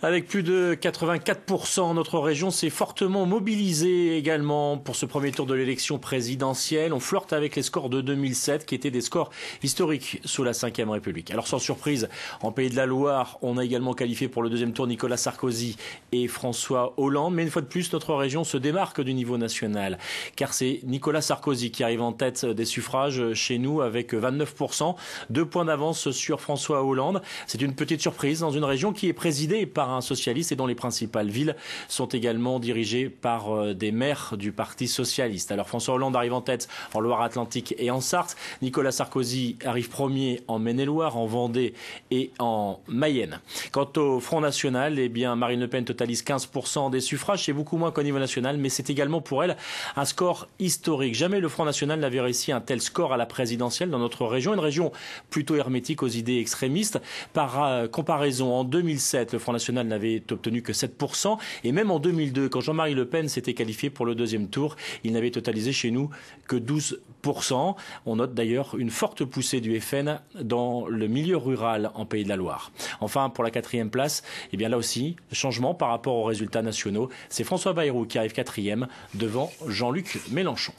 Avec plus de 84%, notre région s'est fortement mobilisée également pour ce premier tour de l'élection présidentielle. On flirte avec les scores de 2007 qui étaient des scores historiques sous la Ve République. Alors sans surprise, en Pays de la Loire, on a également qualifié pour le deuxième tour Nicolas Sarkozy et François Hollande. Mais une fois de plus, notre région se démarque du niveau national. Car c'est Nicolas Sarkozy qui arrive en tête des suffrages chez nous avec 29%, deux points d'avance sur François Hollande. C'est une petite surprise dans une région qui est présidée par un socialiste et dont les principales villes sont également dirigées par euh, des maires du Parti socialiste. Alors François Hollande arrive en tête en Loire-Atlantique et en Sarthe. Nicolas Sarkozy arrive premier en Maine-et-Loire, en Vendée et en Mayenne. Quant au Front National, eh bien Marine Le Pen totalise 15% des suffrages. C'est beaucoup moins qu'au niveau national, mais c'est également pour elle un score historique. Jamais le Front National n'avait réussi un tel score à la présidentielle dans notre région, une région plutôt hermétique aux idées extrémistes. Par euh, comparaison, en 2007, le Front National n'avait obtenu que 7%. Et même en 2002, quand Jean-Marie Le Pen s'était qualifié pour le deuxième tour, il n'avait totalisé chez nous que 12%. On note d'ailleurs une forte poussée du FN dans le milieu rural en Pays de la Loire. Enfin, pour la quatrième place, et eh bien là aussi, changement par rapport aux résultats nationaux. C'est François Bayrou qui arrive quatrième devant Jean-Luc Mélenchon.